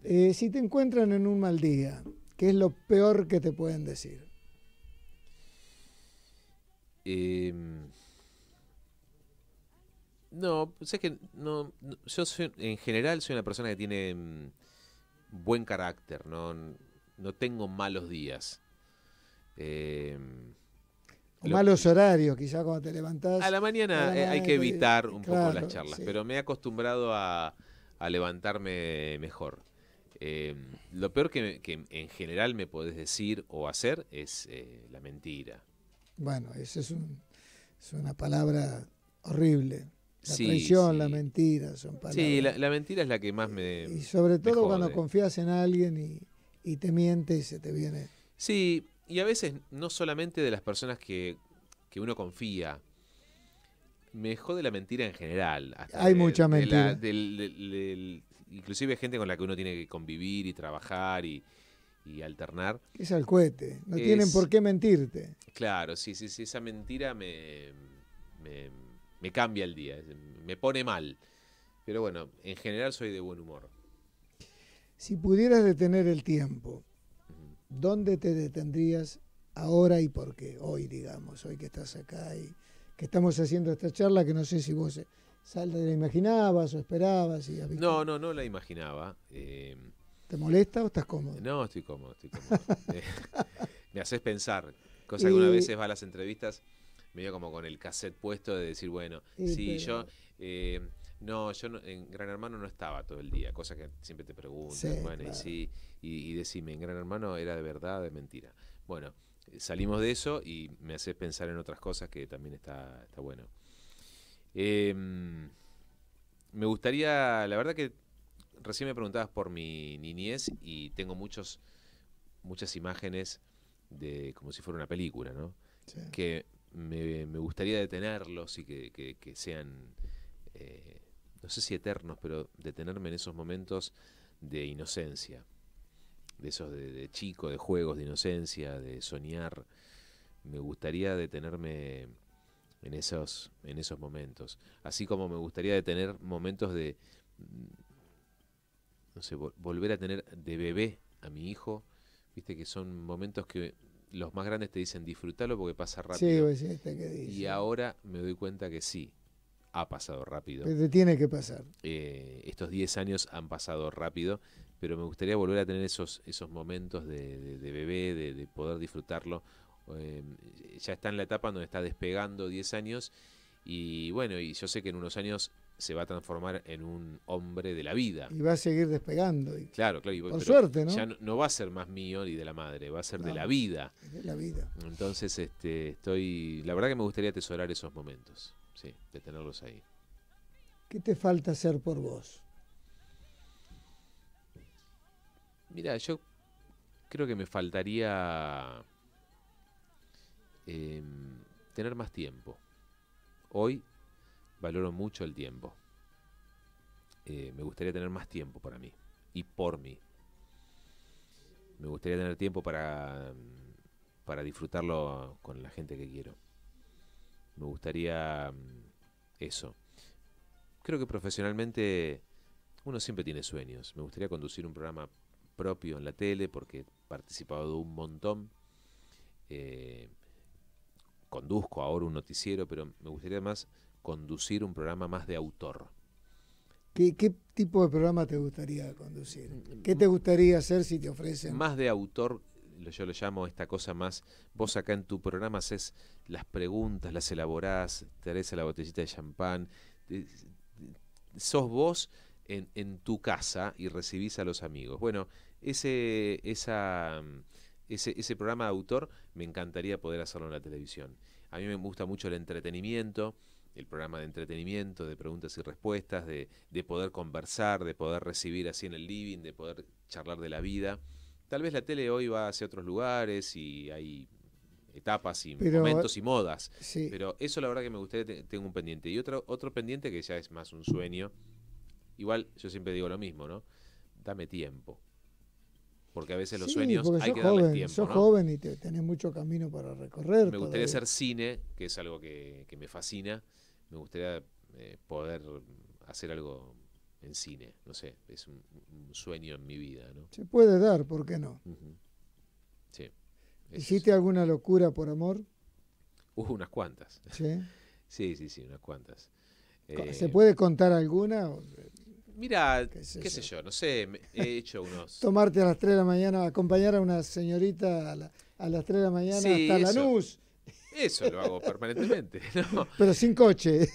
Eh, si te encuentran en un mal día, ¿qué es lo peor que te pueden decir? Em, no, sé pues que no, yo en general soy una persona que tiene em, buen carácter, no, no tengo malos días. Eh, malos horarios, quizás cuando te levantás. A la mañana, eh, hay que evitar un poco las charlas, pero me he acostumbrado a, levantarme mejor. Em, lo peor que, en general me podés decir o hacer es eh, la mentira. Bueno, esa es, una palabra horrible. La traición, la mentira, son palabras. Sí, la, mentira es la que más me. Y sobre todo cuando confías en alguien y, te miente y se te viene. Sí, y a veces no solamente de las personas que, uno confía. Me jode la mentira en general. Hay mucha mentira. del, inclusive gente con la que uno tiene que convivir y trabajar y, alternar. Es al cohete, no tienen por qué mentirte. Claro, sí, sí, sí, esa mentira me, me, cambia el día, me pone mal. Pero bueno, en general soy de buen humor. Si pudieras detener el tiempo ¿dónde te detendrías ahora y por qué? Hoy, digamos, hoy que estás acá y que estamos haciendo esta charla, que no sé si vos eh, Salda, la imaginabas o esperabas. Y no, no, no la imaginaba. Em, ¿Te molesta o estás cómodo? No, estoy cómodo, estoy cómodo. Eh, me haces pensar, cosa que una vez va a las entrevistas medio como con el cassette puesto de decir, bueno, sí, yo... Em, no, yo en Gran Hermano no estaba todo el día, cosa que siempre te preguntan, bueno, y, sí, y, decime, en Gran Hermano era de verdad, de mentira. Bueno, eh, salimos de eso y me haces pensar en otras cosas que también está, bueno. Em, me gustaría, la verdad que recién me preguntabas por mi niñez y tengo muchos, muchas imágenes de como si fuera una película, ¿no? Que me, gustaría detenerlos y que, sean... Eh, no sé si eternos, pero detenerme en esos momentos de inocencia, de esos de, chico, de juegos, de inocencia, de soñar. Me gustaría detenerme en esos, en esos momentos. Así como me gustaría detener momentos de, no sé, volver a tener de bebé a mi hijo. Viste que son momentos que los más grandes te dicen disfrútalo porque pasa rápido. Este, y ahora me doy cuenta que sí, ha pasado rápido. Te tiene que pasar. Eh, estos 10 años han pasado rápido, pero me gustaría volver a tener esos, esos momentos de, bebé, de, poder disfrutarlo. Eh, ya está en la etapa donde está despegando 10 años y bueno, y yo sé que en unos años se va a transformar en un hombre de la vida. Y va a seguir despegando. claro, claro. Y, por suerte, ¿no? Ya no, va a ser más mío ni de la madre, va a ser de la vida. De la vida. Entonces, este, estoy. La verdad que me gustaría atesorar esos momentos sí, de tenerlos ahí. ¿Qué te falta hacer por vos? Mira, yo creo que me faltaría em, tener más tiempo. Hoy valoro mucho el tiempo. Eh, me gustaría tener más tiempo para mí y por mí. Me gustaría tener tiempo para, para disfrutarlo con la gente que quiero. Me gustaría mm, eso. Creo que profesionalmente uno siempre tiene sueños. Me gustaría conducir un programa propio en la tele porque he participado de un montón. Eh, conduzco ahora un noticiero, pero me gustaría más conducir un programa más de autor. ¿Qué, ¿Qué, tipo de programa te gustaría conducir? ¿Qué te gustaría hacer si te ofrecen? Más de autor yo lo llamo esta cosa más, vos acá en tu programa haces las preguntas, las elaborás, ...te la botellita de champán, sos vos en, tu casa y recibís a los amigos. Bueno, ese, ese, ese programa de autor me encantaría poder hacerlo en la televisión. A mí me gusta mucho el entretenimiento, el programa de entretenimiento, de preguntas y respuestas, de poder conversar, de poder recibir así en el living, de poder charlar de la vida. Tal vez la tele hoy va hacia otros lugares y hay etapas y momentos y modas. Pero eso la verdad que me gustaría, tengo un pendiente. Y otro, otro pendiente que ya es más un sueño. Igual yo siempre digo lo mismo, ¿no? Dame tiempo. Porque a veces los sueños hay que joven, tiempo. Sos joven y te, tenés mucho camino para recorrer. Me gustaría hacer cine, que es algo que, me fascina. Me gustaría eh, poder hacer algo en cine. No sé, es un, sueño en mi vida. ¿no? Se puede dar, ¿por qué no? Sí. ¿Hiciste alguna locura por amor? Hubo uh, unas cuantas. Sí. Sí, sí, sí, unas cuantas. Eh, ¿Se puede contar alguna? Mira, qué sé, yo? no sé, he hecho unos... Tomarte a las 3 de la mañana, acompañar a una señorita a, las 3 de la mañana hasta la luz. Eso lo hago permanentemente. Pero sin coche.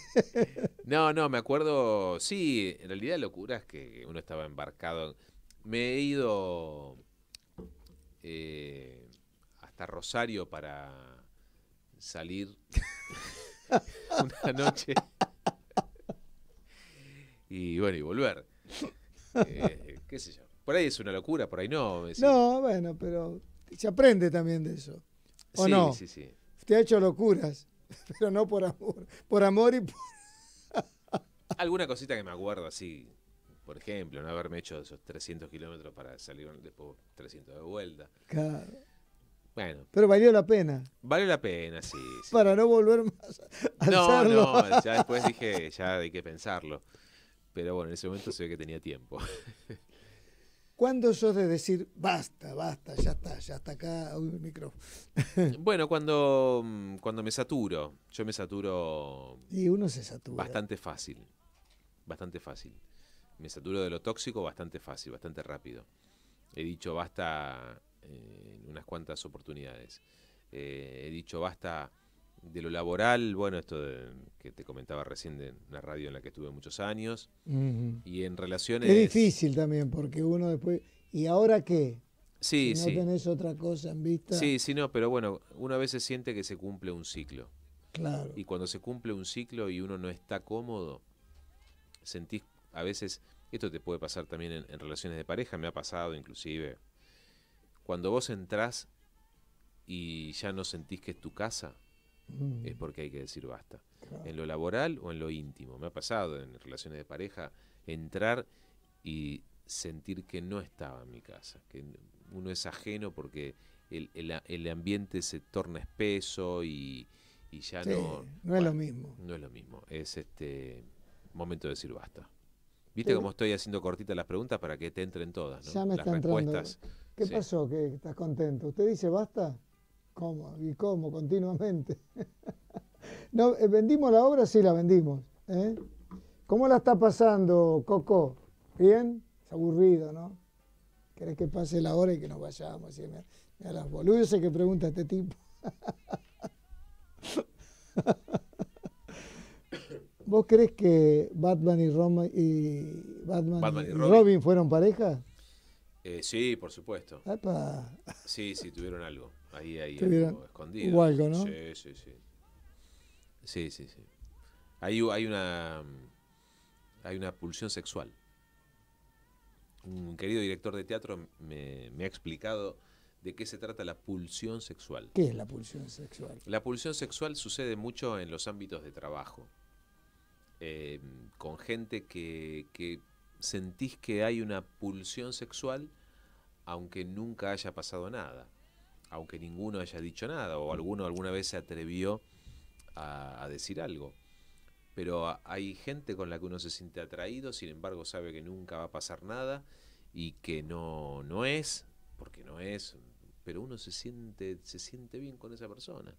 No, no, me acuerdo, sí, en realidad locura es que uno estaba embarcado. Me he ido eh, hasta Rosario para salir una noche y bueno, y volver. Eh, qué sé yo. Por ahí es una locura, por ahí no. No, bueno, pero se aprende también de eso. ¿O sí, sí, sí. Te ha hecho locuras, pero no por amor. Por amor y por... Alguna cosita que me acuerdo así, por ejemplo, no haberme hecho esos 300 kilómetros para salir después 300 de vuelta. Claro. Bueno. Pero valió la pena. Valió la pena, sí. Para no volver más a No, no, ya después dije, ya hay que pensarlo. Pero bueno, en ese momento se ve que tenía tiempo. ¿Cuándo sos de decir, basta, basta, ya está, ya está acá, mi micrófono? bueno, cuando, mm, cuando me saturo, yo me saturo... Y uno se satura. Bastante fácil, bastante fácil. Me saturo de lo tóxico bastante fácil, bastante rápido. He dicho basta eh, en unas cuantas oportunidades. Eh, he dicho basta de lo laboral, bueno, esto que te comentaba recién de una radio en la que estuve muchos años, y en relaciones... Es difícil también, porque uno después... ¿Y ahora qué? Sí, si no tenés otra cosa en vista. Sí, sí, no, pero bueno, uno a veces siente que se cumple un ciclo. Claro. Y cuando se cumple un ciclo y uno no está cómodo, sentís a veces, esto te puede pasar también en, en relaciones de pareja, me ha pasado inclusive, cuando vos entrás y ya no sentís que es tu casa, Mm. es porque hay que decir basta. En lo laboral o en lo íntimo. Me ha pasado en relaciones de pareja entrar y sentir que no estaba en mi casa, que uno es ajeno porque el, ambiente se torna espeso y, ya no... No es lo mismo. No es lo mismo, es este momento de decir basta. ¿Viste como cómo estoy haciendo cortitas las preguntas para que te entren todas? Ya me están respuestas. ¿Qué pasó? ¿Que estás contento? ¿Usted dice basta? ¿Cómo? ¿Y cómo? Continuamente. no, eh, ¿Vendimos la obra? Sí, la vendimos. ¿eh? ¿Cómo la está pasando, Coco? ¿Bien? Es aburrido, ¿no? ¿Querés que pase la hora y que nos vayamos? ¿sí? las boludeces que pregunta este tipo. ¿Vos crees que Batman y, Roma y, Batman, Robin. fueron pareja? Eh, sí, por supuesto. Sí, sí, tuvieron algo. Ahí, ahí, algo escondido. ¿no? Sí, sí, sí. Sí, sí, sí. Hay, hay una hay una pulsión sexual. Un querido director de teatro me, ha explicado de qué se trata la pulsión sexual. ¿Qué es la pulsión sexual? La pulsión sexual sucede mucho en los ámbitos de trabajo, em, con gente que, que sentís que hay una pulsión sexual aunque nunca haya pasado nada aunque ninguno haya dicho nada o alguno alguna vez se atrevió a, decir algo. Pero hay gente con la que uno se siente atraído, sin embargo sabe que nunca va a pasar nada y que no, no es, porque no es, pero uno se siente, se siente bien con esa persona.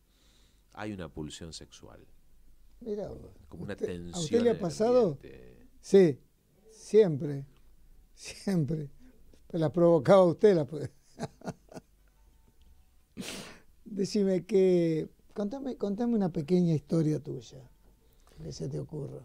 Hay una pulsión sexual. Mira, como una tensión. ¿A usted le ha pasado? Sí, siempre, siempre. ¿La la provocaba usted la. Decime que, contame, contame una pequeña historia tuya, que se te ocurra.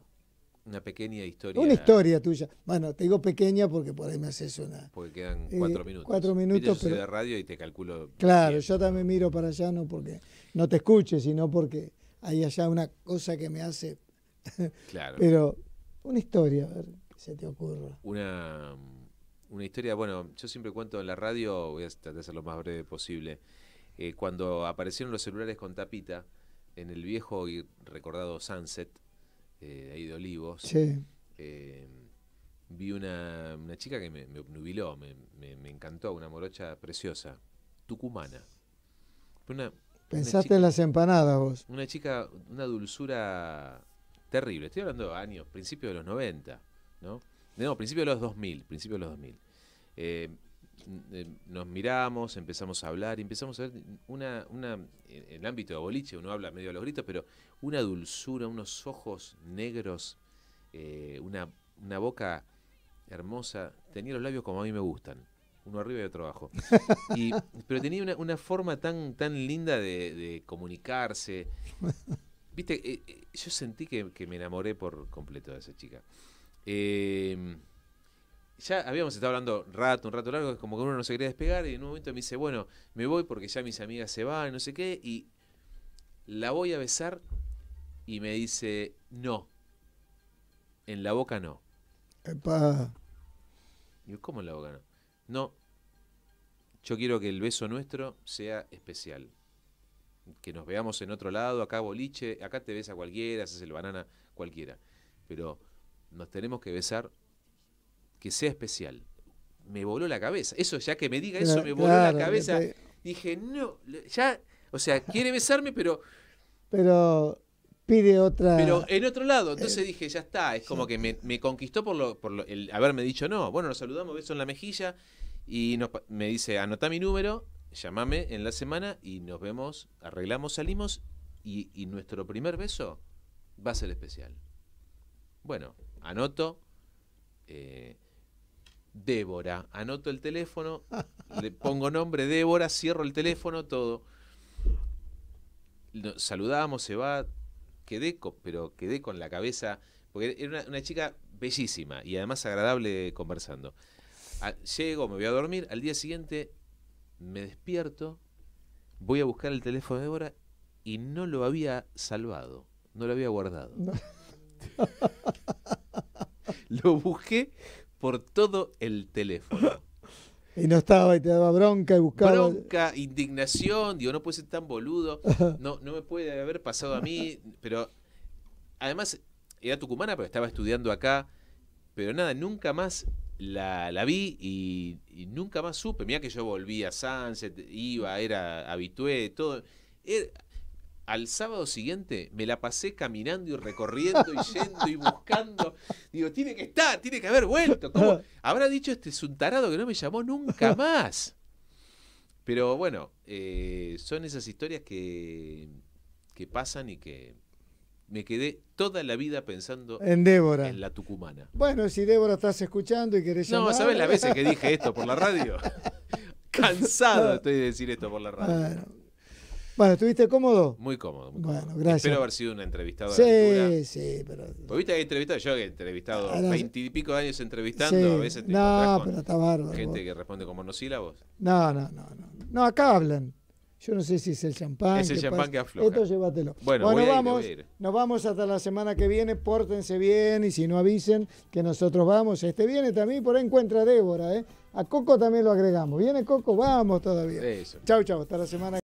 Una pequeña historia. Una historia tuya. Bueno, te digo pequeña porque por ahí me haces una. Porque quedan cuatro eh, minutos. Cuatro minutos. Pero, soy de radio y te calculo. Claro, yo también miro para allá, no porque no te escuche, sino porque hay allá una cosa que me hace. Claro. pero una historia, a ver, que se te ocurra. Una, una historia, bueno, yo siempre cuento en la radio, voy a tratar de ser lo más breve posible. Eh, cuando aparecieron los celulares con tapita, en el viejo y recordado Sunset, eh, ahí de Olivos, eh, vi una, chica que me, me obnubiló, me, encantó, una morocha preciosa, tucumana. Pensaste en las empanadas vos. Una chica, una dulzura terrible. Estoy hablando de años, principios de los 90, ¿no? No, principio de los 2000, principios de los 2000. Eh, nos miramos, empezamos a hablar, empezamos a ver una, en eh, el ámbito de boliche, uno habla medio a los gritos, pero una dulzura, unos ojos negros, eh, una, boca hermosa, tenía los labios como a mí me gustan, uno arriba y otro abajo. pero tenía una, forma tan, tan linda de, comunicarse. Viste, yo sentí que, que, me enamoré por completo de esa chica. Eh, ya habíamos estado hablando rato, un rato largo, como que uno no se quería despegar y en un momento me dice, bueno, me voy porque ya mis amigas se van, no sé qué, y la voy a besar y me dice, no, en la boca no. Epa. Y ¿cómo en la boca no? No, yo quiero que el beso nuestro sea especial. Que nos veamos en otro lado, acá boliche, acá te besa cualquiera, haces el banana cualquiera. Pero nos tenemos que besar que sea especial. Me voló la cabeza. Eso, ya que me diga eso, me voló la cabeza. Dije, no, ya, o sea, quiere besarme, pero... Pero pide otra... Pero en otro lado, entonces eh, dije, ya está, es como que me, conquistó por, lo, por haberme dicho no. Bueno, nos saludamos, beso en la mejilla, y me dice, anota mi número, llámame en la semana y nos vemos, arreglamos, salimos, y, nuestro primer beso va a ser especial. Bueno, anoto. Eh, Débora. Anoto el teléfono, le pongo nombre, Débora, cierro el teléfono, todo. saludamos, se va, quedé, pero quedé con la cabeza, porque era una, chica bellísima y además agradable conversando. Ah, llego, me voy a dormir, al día siguiente me despierto, voy a buscar el teléfono de Débora y no lo había salvado, no lo había guardado. lo busqué, por todo el teléfono. Y no estaba y te daba bronca y buscaba. Bronca, indignación, digo, no puede ser tan boludo, no, no me puede haber pasado a mí, pero además era tucumana, pero estaba estudiando acá, pero nada, nunca más la, vi y, nunca más supe. mira que yo volví a Sunset, iba, era habitué, todo. Era, al sábado siguiente me la pasé caminando y recorriendo y yendo y buscando. Digo, tiene que estar, tiene que haber vuelto. Habrá dicho este es un tarado que no me llamó nunca más. Pero bueno, eh, son esas historias que, que pasan y que me quedé toda la vida pensando en Débora. En la tucumana. Bueno, si Débora estás escuchando y querés llamar... No, ¿sabes las veces que dije esto por la radio? Cansado ah. estoy de decir esto por la radio. Bueno, ¿estuviste cómodo? Muy cómodo. Muy bueno, gracias. Espero haber sido un entrevistado. Sí, sí, pero. ¿Vos viste que entrevistado, yo he entrevistado ah, veintipico años entrevistando, a veces te no, pero está bárbaro, gente que responde con monosílabos. No, no, no, no. No, acá hablan. Yo no sé si es el champán. Es el champán que afloja. Esto llévatelo. Bueno, vamos, nos vamos hasta la semana que viene. Pórtense bien y si no avisen que nosotros vamos. Este viene también, por ahí encuentra a Débora. ¿eh? A Coco también lo agregamos. Viene Coco, vamos todavía. Chau, chau. Hasta la semana que viene.